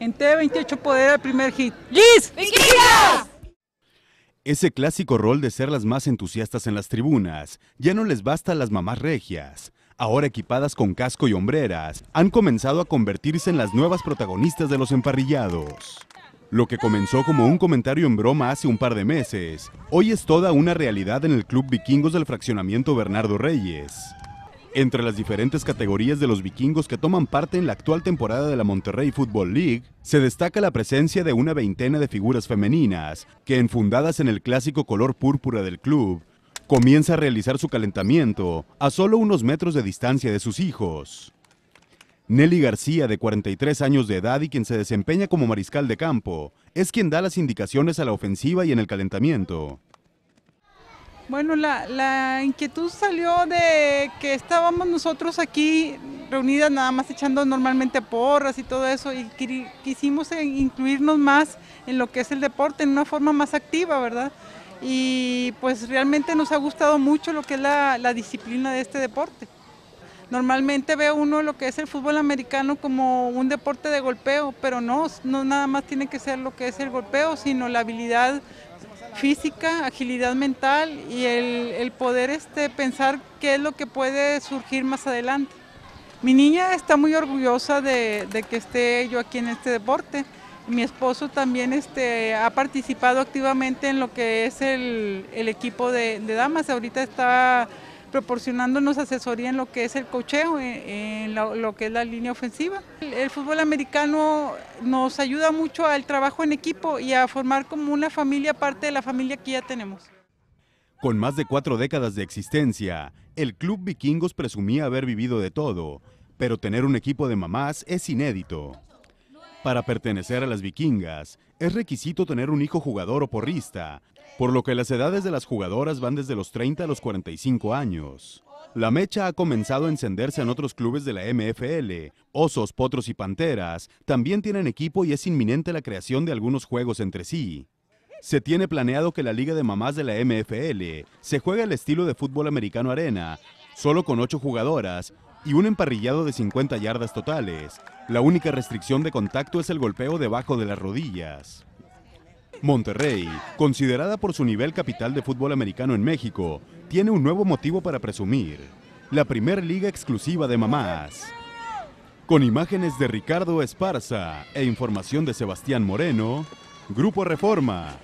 En T28 Poder el primer hit. Ese clásico rol de ser las más entusiastas en las tribunas ya no les basta a las mamás regias. Ahora equipadas con casco y hombreras, han comenzado a convertirse en las nuevas protagonistas de los emparrillados. Lo que comenzó como un comentario en broma hace un par de meses, hoy es toda una realidad en el Club Vikingos del Fraccionamiento Bernardo Reyes. Entre las diferentes categorías de los vikingos que toman parte en la actual temporada de la Monterrey Football League, se destaca la presencia de una veintena de figuras femeninas, que enfundadas en el clásico color púrpura del club, comienza a realizar su calentamiento a solo unos metros de distancia de sus hijos. Nelly García, de 43 años de edad y quien se desempeña como mariscal de campo, es quien da las indicaciones a la ofensiva y en el calentamiento. Bueno, la, inquietud salió de que estábamos nosotros aquí reunidas nada más echando normalmente porras y todo eso y quisimos incluirnos más en lo que es el deporte, en una forma más activa, ¿verdad? Y pues realmente nos ha gustado mucho lo que es la, la disciplina de este deporte. Normalmente ve uno lo que es el fútbol americano como un deporte de golpeo, pero no, no nada más tiene que ser lo que es el golpeo, sino la habilidad física, agilidad mental y el, poder este, pensar qué es lo que puede surgir más adelante. Mi niña está muy orgullosa de, que esté yo aquí en este deporte. Mi esposo también este, ha participado activamente en lo que es el, equipo de, de damas. Ahorita está proporcionándonos asesoría en lo que es el cocheo, eh, en lo que es la línea ofensiva. El fútbol americano nos ayuda mucho al trabajo en equipo y a formar como una familia parte de la familia que ya tenemos. Con más de cuatro décadas de existencia, el Club Vikingos presumía haber vivido de todo, pero tener un equipo de mamás es inédito. Para pertenecer a las vikingas, es requisito tener un hijo jugador o porrista, por lo que las edades de las jugadoras van desde los 30 a los 45 años. La mecha ha comenzado a encenderse en otros clubes de la MFL. Osos, Potros y Panteras también tienen equipo y es inminente la creación de algunos juegos entre sí. Se tiene planeado que la Liga de Mamás de la MFL se juegue al estilo de fútbol americano arena, solo con ocho jugadoras y un emparrillado de 50 yardas totales. La única restricción de contacto es el golpeo debajo de las rodillas. Monterrey, considerada por su nivel capital de fútbol americano en México, tiene un nuevo motivo para presumir. La primera liga exclusiva de mamás. Con imágenes de Ricardo Esparza e información de Sebastián Moreno, Grupo Reforma,